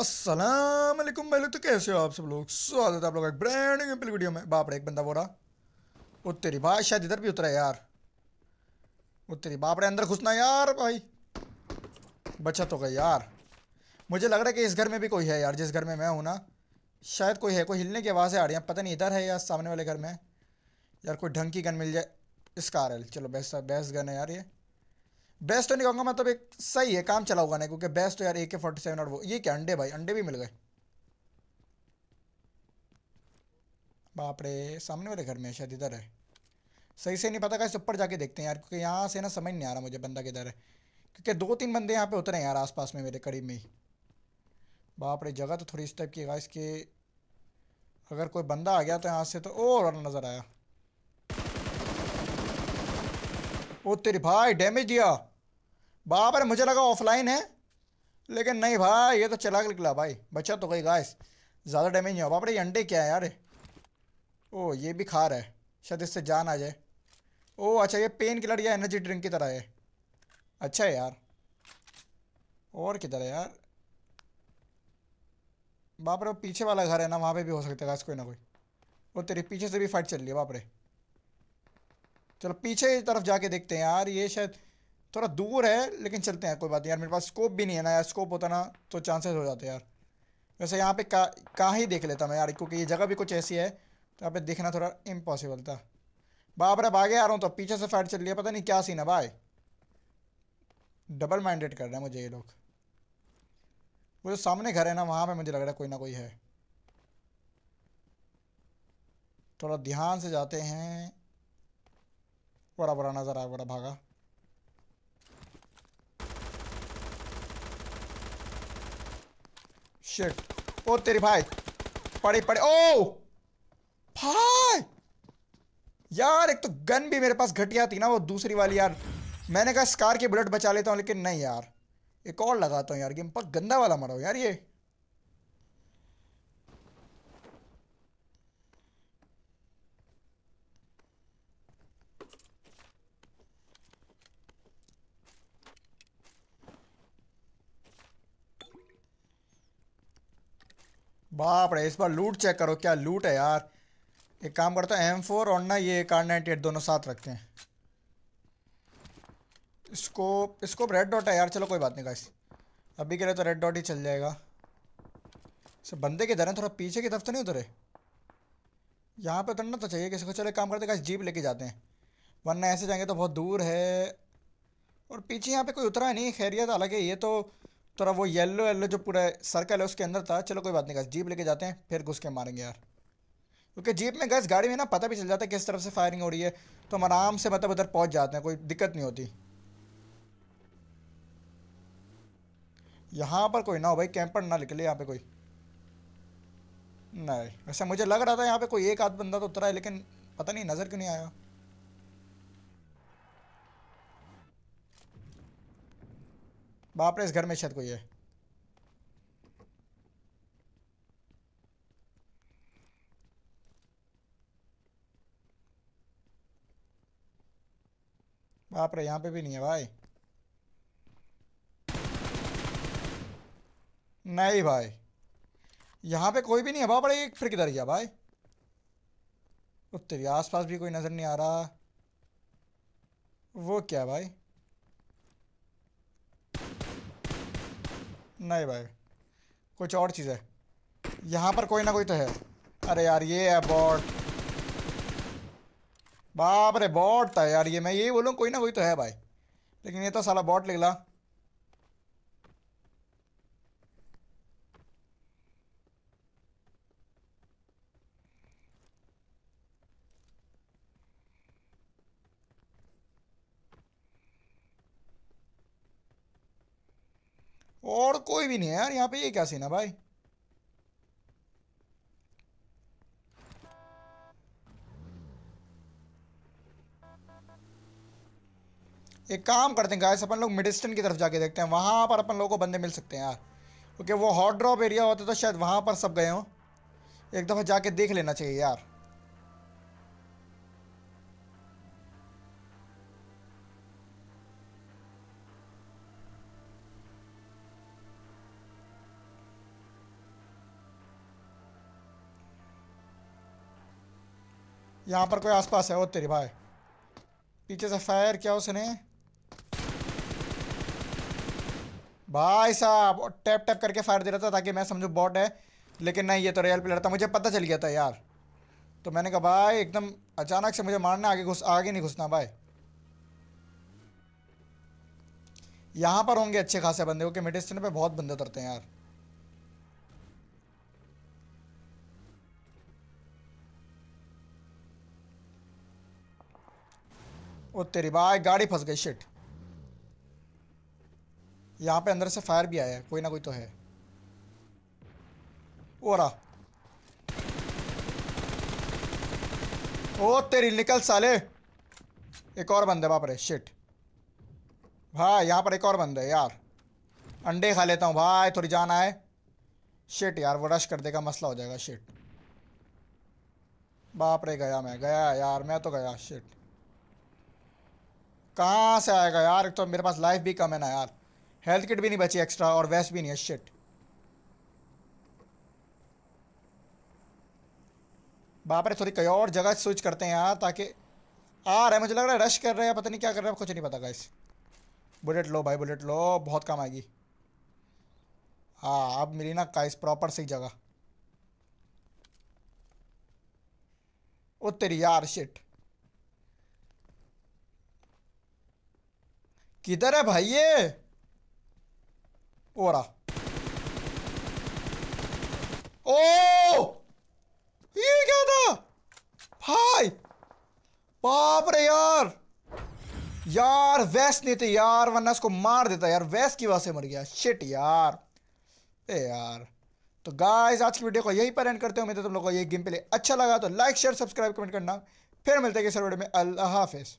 असलम भाई लोग तो कैसे हो आप सब लोग स्वागत है आप लोग एक ब्रांड न्यू वीडियो में बाप रे एक बंदा बोरा वो तेरी भाई शायद इधर भी उतरा यार वो तेरी बाप रे अंदर घुसना यार भाई बचत हो गई यार मुझे लग रहा है कि इस घर में भी कोई है यार जिस घर में मैं हूँ ना शायद कोई है कोई हिलने की आवाज़ें आ रही हैं पता नहीं इधर है यार सामने वाले घर में यार कोई ढंग की गन मिल जाए इसका कार है चलो बेस्ट बेस्ट गन है यार ये बेस्ट तो नहीं कहूँगा मतलब एक सही है काम चला हुआ नहीं क्योंकि बेस्ट तो यार ए के फोर्टी सेवन और वो ये क्या अंडे भाई अंडे भी मिल गए बाप रे सामने वाले घर में शायद इधर है सही से नहीं पता कैसे ऊपर जाके देखते हैं यार क्योंकि यहाँ से ना समझ नहीं आ रहा मुझे बंदा किधर है क्योंकि दो तीन बंदे यहाँ पे उतरे हैं यार आसपास में मेरे करीब में ही बाप रे जगह तो थोड़ी इस टाइप की है इसके अगर कोई बंदा आ गया तो यहाँ से तो और नज़र आया ओ तेरी भाई डैमेज दिया बाप मुझे लगा ऑफलाइन है लेकिन नहीं भाई ये तो चला निकला भाई बचा तो गई गाइस ज़्यादा डैमेज नहीं हो बाप ये अंडे क्या है यार ओ ये भी खा रहा है शायद इससे जान आ जाए ओ अच्छा ये पेन किलर या एनर्जी ड्रिंक की तरह है अच्छा है यार और किधर है यार बाप रे पीछे वाला घर है ना वहाँ पे भी हो सकता है कोई ना कोई और तेरे पीछे से भी फाइट चल रही है बाप रे चलो पीछे की तरफ जाके देखते हैं यार ये शायद थोड़ा दूर है लेकिन चलते हैं कोई बात यार मेरे पास स्कोप भी नहीं है ना यार स्कोप होता ना तो चांसेस हो जाते यार वैसे यहाँ पे कहाँ ही देख लेता मैं यार क्योंकि ये जगह भी कुछ ऐसी है तो यहाँ पे देखना थोड़ा इम्पॉसिबल था बाप रे भागे आ रहा हूँ तो पीछे से फाइट चल रही है पता नहीं क्या सीन है भाई डबल माइंडेड कर रहे हैं मुझे ये लोग वो जो सामने घर है ना वहाँ पे मुझे लग रहा है कोई ना कोई है थोड़ा ध्यान से जाते हैं बड़ा बड़ा नज़र आया बड़ा भागा शिट ओ तेरी भाई पड़े पड़े ओ भाई यार एक तो गन भी मेरे पास घटिया थी ना वो दूसरी वाली यार मैंने कहा स्कार की बुलेट बचा लेता हूँ लेकिन नहीं यार एक और लगाता हूँ यार गेम पर गंदा वाला मराओ यार ये बाप रे इस बार लूट चेक करो क्या लूट है यार एक काम करता है एम फोर और ना ये कार नाइन्टी एट दोनों साथ रखते हैं इसको इसको रेड डॉट है यार चलो कोई बात नहीं गाइस अभी के लिए तो रेड डॉट ही चल जाएगा सर बंदे के हैं थोड़ा पीछे की तरफ तो नहीं उतरे यहाँ पे उतरना तो चाहिए किसी को चलो काम करते गाइस जीप लेके जाते हैं वरना ऐसे जाएंगे तो बहुत दूर है और पीछे यहाँ पे कोई उतरा नहीं खैरियत अलग है ये तो तो वो येलो येलो जो पूरा सर्कल है उसके अंदर था चलो कोई बात नहीं गैस जीप लेके जाते हैं फिर घुस के मारेंगे यार क्योंकि जीप में गैस गाड़ी में ना पता भी चल जाता है किस तरफ से फायरिंग हो रही है तो हम आराम से मतलब उधर पहुँच जाते हैं कोई दिक्कत नहीं होती यहाँ पर कोई ना हो भाई कैंपर ना निकले यहाँ पे कोई नहीं वैसे मुझे लग रहा था यहाँ पे कोई एक आध बंदा तो उतरा है लेकिन पता नहीं नज़र क्यों नहीं आया बाप रे इस घर में शायद कोई है बाप रे यहाँ पे भी नहीं है भाई नहीं भाई यहाँ पे कोई भी नहीं है बाप रे फिर किधर गया भाई उत्तरी आसपास भी कोई नज़र नहीं आ रहा वो क्या भाई नहीं भाई कुछ और चीज़ है यहाँ पर कोई ना कोई तो है अरे यार ये है बॉट बाप रे बॉट था यार ये मैं यही बोलूँ कोई ना कोई तो है भाई लेकिन ये तो साला बॉट निकला और कोई भी नहीं है यार यहाँ पे ये क्या सीन है भाई एक काम करते हैं गाइस अपन लोग मिडिस्टन की तरफ जाके देखते हैं वहाँ पर अपन लोगों को बंदे मिल सकते हैं यार क्योंकि वो हॉट ड्रॉप एरिया होता तो शायद वहाँ पर सब गए हों एक दफ़ा जाके देख लेना चाहिए यार यहाँ पर कोई आसपास है वो तेरी भाई पीछे से फायर किया उसने भाई साहब टैप टैप करके फायर दे रहा था ताकि मैं समझू बॉट है लेकिन नहीं ये तो रियल प्लेयर था मुझे पता चल गया था यार तो मैंने कहा भाई एकदम अचानक से मुझे मारना आगे घुस आगे नहीं घुसना भाई यहाँ पर होंगे अच्छे खासे बंदे ओके मिड स्टैंड पे बहुत बंदे उतरते हैं यार ओ तेरी बाय गाड़ी फंस गई शिट यहाँ पे अंदर से फायर भी आया है कोई ना कोई तो है ओ रहा ओ तेरी निकल साले एक और बंदा बाप रे शिट भाई यहाँ पर एक और बंद है यार अंडे खा लेता हूँ भाई थोड़ी जान आए शिट यार वो रश कर देगा मसला हो जाएगा शिट बाप रे गया मैं गया यार मैं तो गया शिट कहाँ से आएगा यार तो मेरे पास लाइफ भी कम है ना यार हेल्थ किट भी नहीं बची एक्स्ट्रा और वेस्ट भी नहीं है शिट बाप रे थोड़ी कई और जगह स्विच करते हैं यार ताकि आ रहा है मुझे लग रहा है रश कर रहे हैं पता नहीं क्या कर रहे हैं कुछ नहीं पता गाइस बुलेट लो भाई बुलेट लो बहुत काम आएगी हाँ अब मिली ना काइस प्रॉपर सही जगह ओ तेरी यार शिट किधर है भाई ये ओरा ओ ये क्या था भाई बाप रे यार यार वैस नहीं थे यार वरना इसको मार देता यार वैस की वजह से मर गया शिट यार ए यार तो गाइस आज की वीडियो को यहीं पर एंड करते हैं मैं तो तुम लोगों को ये गेम प्ले अच्छा लगा तो लाइक शेयर सब्सक्राइब कमेंट करना फिर मिलते हैं किसी वीडियो में अल्लाह हाफिज़